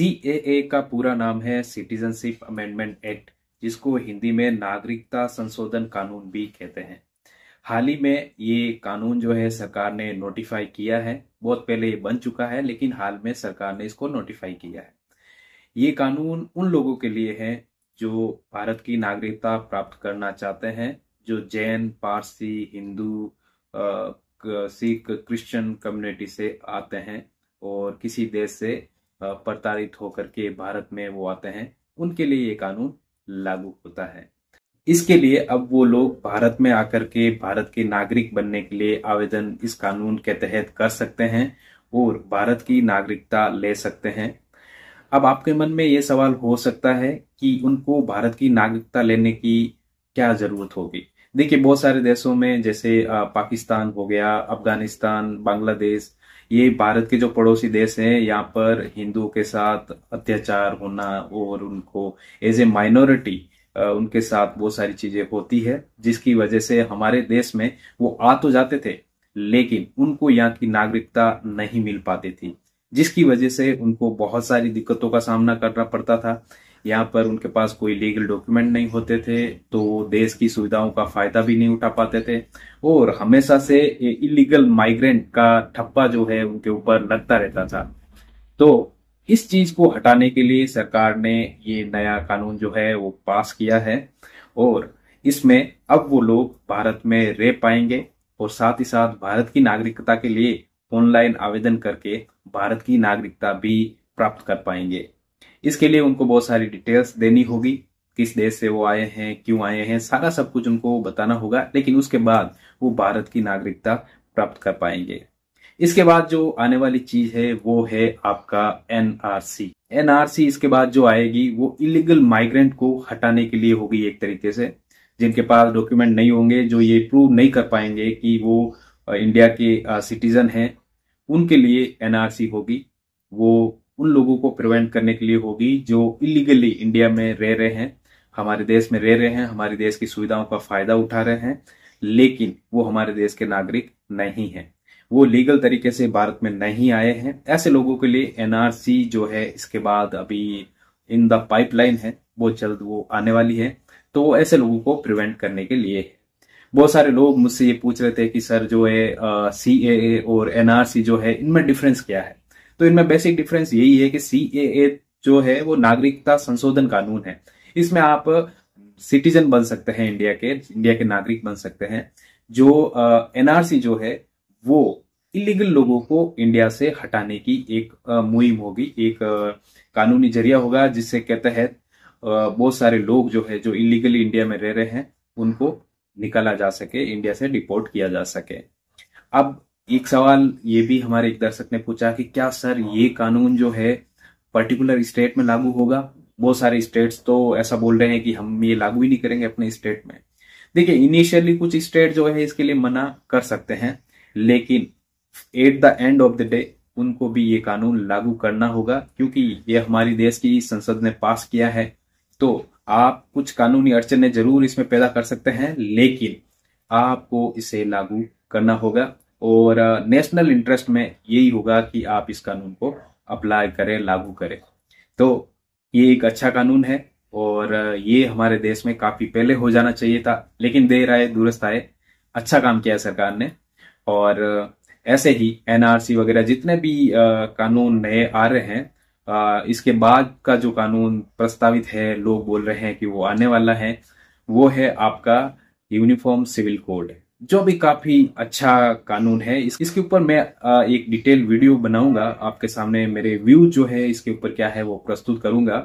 ए का पूरा नाम है सिटीजनशिप अमेंडमेंट एक्ट जिसको हिंदी में नागरिकता संशोधन कानून भी कहते हैं हाल ही में ये कानून जो है सरकार ने नोटिफाई किया है बहुत पहले ये बन चुका है लेकिन हाल में सरकार ने इसको नोटिफाई किया है ये कानून उन लोगों के लिए है जो भारत की नागरिकता प्राप्त करना चाहते हैं जो जैन पारसी हिंदू सिख क्रिश्चियन कम्युनिटी से आते हैं और किसी देश से प्रताड़ित होकर के भारत में वो आते हैं उनके लिए ये कानून लागू होता है इसके लिए अब वो लोग भारत में आकर के भारत के नागरिक बनने के लिए आवेदन इस कानून के तहत कर सकते हैं और भारत की नागरिकता ले सकते हैं अब आपके मन में ये सवाल हो सकता है कि उनको भारत की नागरिकता लेने की क्या जरूरत होगी देखिए बहुत सारे देशों में जैसे पाकिस्तान हो गया अफगानिस्तान बांग्लादेश ये भारत के जो पड़ोसी देश हैं यहाँ पर हिंदुओं के साथ अत्याचार होना और उनको एज ए माइनॉरिटी उनके साथ बहुत सारी चीजें होती है जिसकी वजह से हमारे देश में वो आ तो जाते थे लेकिन उनको यहाँ की नागरिकता नहीं मिल पाती थी जिसकी वजह से उनको बहुत सारी दिक्कतों का सामना करना पड़ता था यहाँ पर उनके पास कोई लीगल डॉक्यूमेंट नहीं होते थे तो देश की सुविधाओं का फायदा भी नहीं उठा पाते थे और हमेशा से इलीगल माइग्रेंट का ठप्पा जो है उनके ऊपर लगता रहता था तो इस चीज को हटाने के लिए सरकार ने ये नया कानून जो है वो पास किया है और इसमें अब वो लोग भारत में रह पाएंगे और साथ ही साथ भारत की नागरिकता के लिए ऑनलाइन आवेदन करके भारत की नागरिकता भी प्राप्त कर पाएंगे इसके लिए उनको बहुत सारी डिटेल्स देनी होगी किस देश से वो आए हैं क्यों आए हैं सारा सब कुछ उनको बताना होगा लेकिन उसके बाद वो भारत की नागरिकता प्राप्त कर पाएंगे इसके बाद जो आने वाली चीज है वो है आपका एनआरसी एनआरसी इसके बाद जो आएगी वो इलीगल माइग्रेंट को हटाने के लिए होगी एक तरीके से जिनके पास डॉक्यूमेंट नहीं होंगे जो ये प्रूव नहीं कर पाएंगे कि वो इंडिया के सिटीजन हैं उनके लिए एनआरसी होगी वो उन लोगों को प्रिवेंट करने के लिए होगी जो इलीगली इंडिया में रह रहे हैं हमारे देश में रह रहे हैं हमारे देश की सुविधाओं का फायदा उठा रहे हैं लेकिन वो हमारे देश के नागरिक नहीं हैं वो लीगल तरीके से भारत में नहीं आए हैं ऐसे लोगों के लिए एनआरसी जो है इसके बाद अभी इन द पाइपलाइन है वो जल्द वो आने वाली है तो ऐसे लोगों को प्रिवेंट करने के लिए बहुत सारे लोग मुझसे ये पूछ रहे थे कि सर जो है सी ए और एनआरसी जो है इनमें डिफरेंस क्या है तो इनमें बेसिक डिफरेंस यही है कि सी जो है वो नागरिकता संशोधन कानून है इसमें आप सिटीजन बन सकते हैं इंडिया के इंडिया के नागरिक बन सकते हैं जो एनआरसी जो है वो इलीगल लोगों को इंडिया से हटाने की एक मुहिम होगी एक कानूनी जरिया होगा जिससे के तहत बहुत सारे लोग जो है जो इलीगली इंडिया में रह रहे हैं उनको निकाला जा सके इंडिया से डिपोर्ट किया जा सके अब एक सवाल ये भी हमारे एक दर्शक ने पूछा कि क्या सर ये कानून जो है पर्टिकुलर स्टेट में लागू होगा बहुत सारे स्टेट्स तो ऐसा बोल रहे हैं कि हम ये लागू ही नहीं करेंगे अपने स्टेट में देखिए इनिशियली कुछ स्टेट जो है इसके लिए मना कर सकते हैं लेकिन at the end of the day उनको भी ये कानून लागू करना होगा क्योंकि ये हमारी देश की संसद ने पास किया है तो आप कुछ कानूनी अड़चने जरूर इसमें पैदा कर सकते हैं लेकिन आपको इसे लागू करना होगा और नेशनल इंटरेस्ट में यही होगा कि आप इस कानून को अप्लाई करें लागू करें तो ये एक अच्छा कानून है और ये हमारे देश में काफी पहले हो जाना चाहिए था लेकिन देर आए दुरुस्त आए अच्छा काम किया सरकार ने और ऐसे ही एनआरसी वगैरह जितने भी कानून नए आ रहे हैं इसके बाद का जो कानून प्रस्तावित है लोग बोल रहे हैं कि वो आने वाला है वो है आपका यूनिफॉर्म सिविल कोड जो भी काफी अच्छा कानून है इस, इसके ऊपर मैं एक डिटेल वीडियो बनाऊंगा आपके सामने मेरे व्यू जो है इसके ऊपर क्या है वो प्रस्तुत करूंगा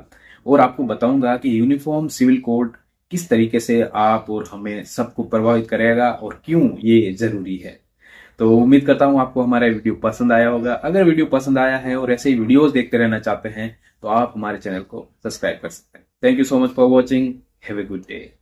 और आपको बताऊंगा कि यूनिफॉर्म सिविल कोड किस तरीके से आप और हमें सबको प्रभावित करेगा और क्यों ये जरूरी है तो उम्मीद करता हूं आपको हमारा वीडियो पसंद आया होगा अगर वीडियो पसंद आया है और ऐसे ही वीडियोस देखते रहना चाहते हैं तो आप हमारे चैनल को सब्सक्राइब कर सकते हैं thank you so much for watching have a good day